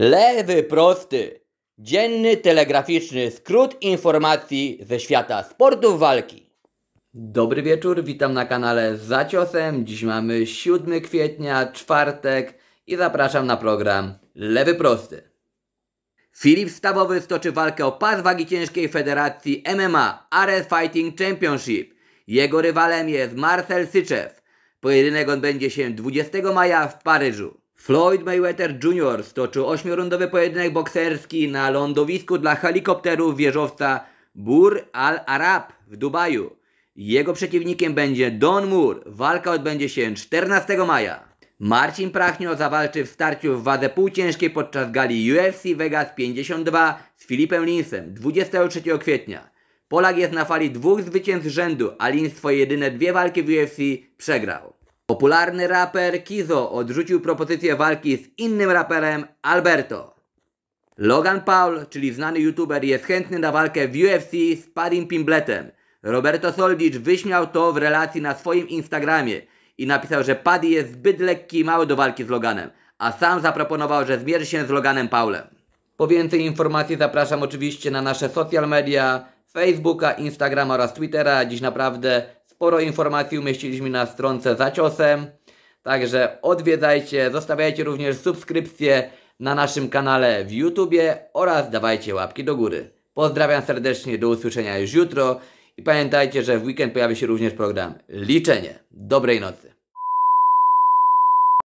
Lewy prosty. Dzienny telegraficzny skrót informacji ze świata sportu walki. Dobry wieczór, witam na kanale Zaciosem. Dziś mamy 7 kwietnia, czwartek i zapraszam na program Lewy prosty. Filip Stawowy stoczy walkę o pas wagi ciężkiej federacji MMA RS Fighting Championship. Jego rywalem jest Marcel Syczew. Pojedynek odbędzie się 20 maja w Paryżu. Floyd Mayweather Jr. stoczył ośmiorundowy pojedynek bokserski na lądowisku dla helikopterów wieżowca Bur Al Arab w Dubaju. Jego przeciwnikiem będzie Don Moore. Walka odbędzie się 14 maja. Marcin Prachnio zawalczy w starciu w wadze półciężkiej podczas gali UFC Vegas 52 z Filipem Linsem 23 kwietnia. Polak jest na fali dwóch zwycięstw rzędu, a Lins swoje jedyne dwie walki w UFC przegrał. Popularny raper Kizo odrzucił propozycję walki z innym raperem Alberto. Logan Paul, czyli znany youtuber, jest chętny na walkę w UFC z Padim Pimbletem. Roberto Soldic wyśmiał to w relacji na swoim Instagramie i napisał, że Paddy jest zbyt lekki i mały do walki z Loganem, a sam zaproponował, że zmierzy się z Loganem Paulem. Po więcej informacji zapraszam oczywiście na nasze social media, Facebooka, Instagrama oraz Twittera. Dziś naprawdę Sporo informacji umieściliśmy na stronce za ciosem. Także odwiedzajcie, zostawiajcie również subskrypcję na naszym kanale w YouTubie oraz dawajcie łapki do góry. Pozdrawiam serdecznie, do usłyszenia już jutro i pamiętajcie, że w weekend pojawi się również program Liczenie. Dobrej nocy.